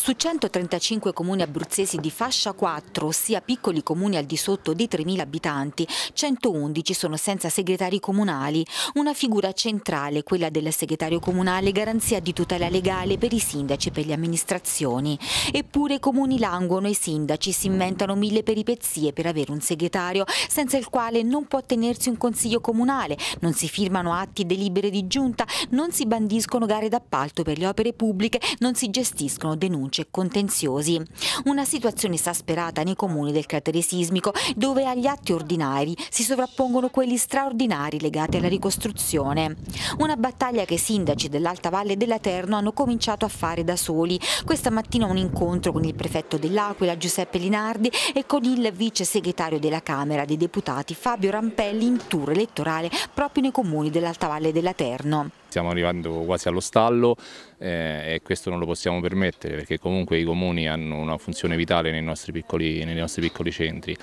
Su 135 comuni abruzzesi di fascia 4, ossia piccoli comuni al di sotto dei 3.000 abitanti, 111 sono senza segretari comunali, una figura centrale, quella del segretario comunale, garanzia di tutela legale per i sindaci e per le amministrazioni. Eppure i comuni languono e i sindaci si inventano mille peripezie per avere un segretario senza il quale non può tenersi un consiglio comunale, non si firmano atti e delibere di giunta, non si bandiscono gare d'appalto per le opere pubbliche, non si gestiscono denunce denunce e contenziosi. Una situazione esasperata nei comuni del cratere sismico dove agli atti ordinari si sovrappongono quelli straordinari legati alla ricostruzione. Una battaglia che i sindaci dell'Alta Valle e della Terno hanno cominciato a fare da soli. Questa mattina un incontro con il prefetto dell'Aquila Giuseppe Linardi e con il vice segretario della Camera dei Deputati Fabio Rampelli in tour elettorale proprio nei comuni dell'Alta Valle e della Terno. Stiamo arrivando quasi allo stallo eh, e questo non lo possiamo permettere perché comunque i comuni hanno una funzione vitale nei nostri piccoli, nei nostri piccoli centri.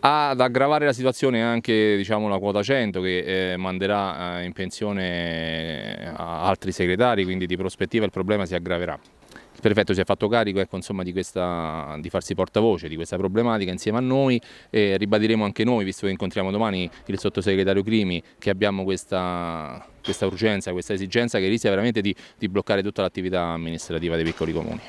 Ad aggravare la situazione anche diciamo, la quota 100 che eh, manderà eh, in pensione eh, altri segretari, quindi di prospettiva il problema si aggraverà il prefetto si è fatto carico ecco, insomma, di, questa, di, farsi portavoce di questa problematica insieme a noi e ribadiremo anche noi, visto che incontriamo domani il sottosegretario Crimi, che abbiamo questa, questa urgenza, questa esigenza che rischia veramente di, di bloccare tutta l'attività amministrativa dei piccoli comuni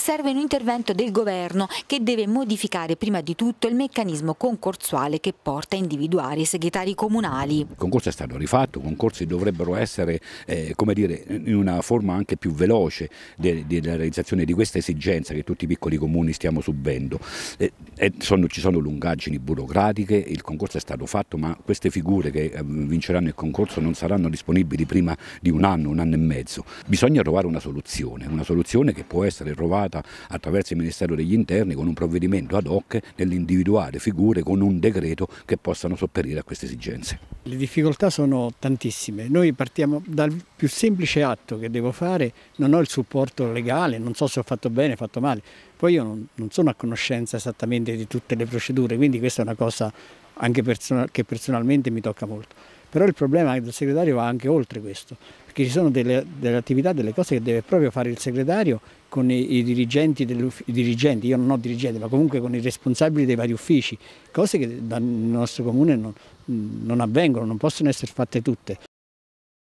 serve un intervento del governo che deve modificare prima di tutto il meccanismo concorsuale che porta a individuare i segretari comunali. Il concorso è stato rifatto, i concorsi dovrebbero essere eh, dire, in una forma anche più veloce della realizzazione di questa esigenza che tutti i piccoli comuni stiamo subendo. Eh, eh, sono, ci sono lungaggini burocratiche, il concorso è stato fatto ma queste figure che eh, vinceranno il concorso non saranno disponibili prima di un anno, un anno e mezzo. Bisogna trovare una soluzione, una soluzione che può essere trovata stata attraverso il Ministero degli Interni con un provvedimento ad hoc nell'individuare figure con un decreto che possano sopperire a queste esigenze. Le difficoltà sono tantissime, noi partiamo dal più semplice atto che devo fare, non ho il supporto legale, non so se ho fatto bene, o fatto male, poi io non, sono a conoscenza esattamente di tutte le procedure, quindi questa è una cosa anche person che personalmente mi tocca molto. Però il problema del segretario va anche oltre questo, perché ci sono delle, delle attività, delle cose che deve proprio fare il segretario con i, i dirigenti, i dirigenti, io non ho dirigenti, ma comunque con i responsabili dei vari uffici, cose che dal nostro comune non, non avvengono, non possono essere fatte tutte.